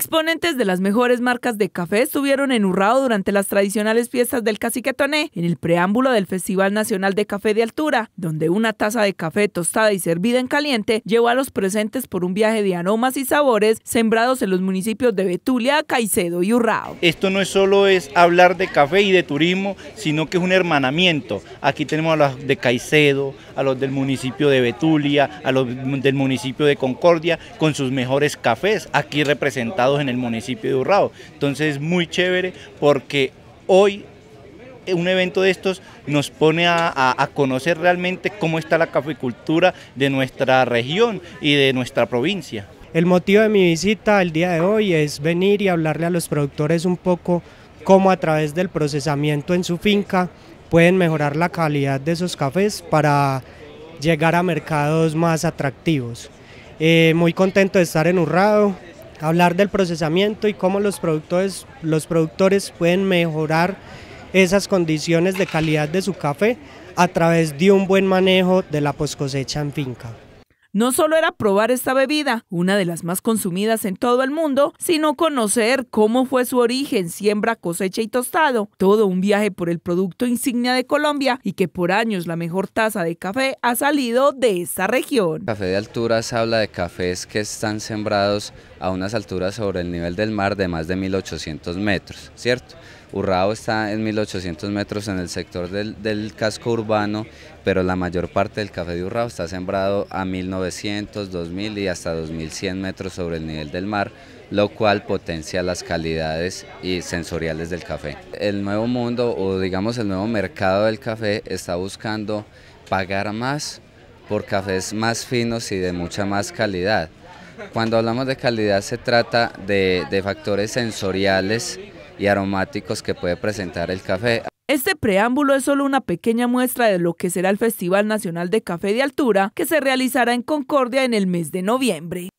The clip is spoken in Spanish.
Exponentes de las mejores marcas de café estuvieron en Urrao durante las tradicionales fiestas del Caciquetoné, en el preámbulo del Festival Nacional de Café de Altura, donde una taza de café tostada y servida en caliente llevó a los presentes por un viaje de aromas y sabores sembrados en los municipios de Betulia, Caicedo y Urrao. Esto no es solo es hablar de café y de turismo, sino que es un hermanamiento. Aquí tenemos a los de Caicedo, a los del municipio de Betulia, a los del municipio de Concordia, con sus mejores cafés aquí representados en el municipio de Urrado, Entonces, es muy chévere porque hoy eh, un evento de estos nos pone a, conocer realmente cómo está la caficultura de nuestra región y de nuestra provincia. El motivo de mi visita el día de hoy es venir y hablarle a los productores un poco cómo a través del procesamiento en su finca pueden mejorar la calidad de esos cafés para llegar a mercados más atractivos. Eh, muy contento de estar en Urrado, hablar del procesamiento y cómo los productores, pueden mejorar esas condiciones de calidad de su café a través de un buen manejo de la poscosecha en finca. No solo era probar esta bebida, una de las más consumidas en todo el mundo, sino conocer cómo fue su origen, siembra, cosecha y tostado. Todo un viaje por el producto insignia de Colombia y que por años la mejor taza de café ha salido de esta región. Café de alturas habla de cafés que están sembrados a unas alturas sobre el nivel del mar de más de 1800 metros, ¿cierto? Urrao está en 1800 metros en el sector del, casco urbano, pero la mayor parte del café de Urrao está sembrado a 1900, 2000 y hasta 2100 metros sobre el nivel del mar, lo cual potencia las calidades y sensoriales del café. El nuevo mundo o digamos el nuevo mercado del café está buscando pagar más por cafés más finos y de mucha más calidad. Cuando hablamos de calidad se trata de, de factores sensoriales y aromáticos que puede presentar el café. Este preámbulo es solo una pequeña muestra de lo que será el Festival Nacional de Café de Altura que se realizará en Concordia en el mes de noviembre.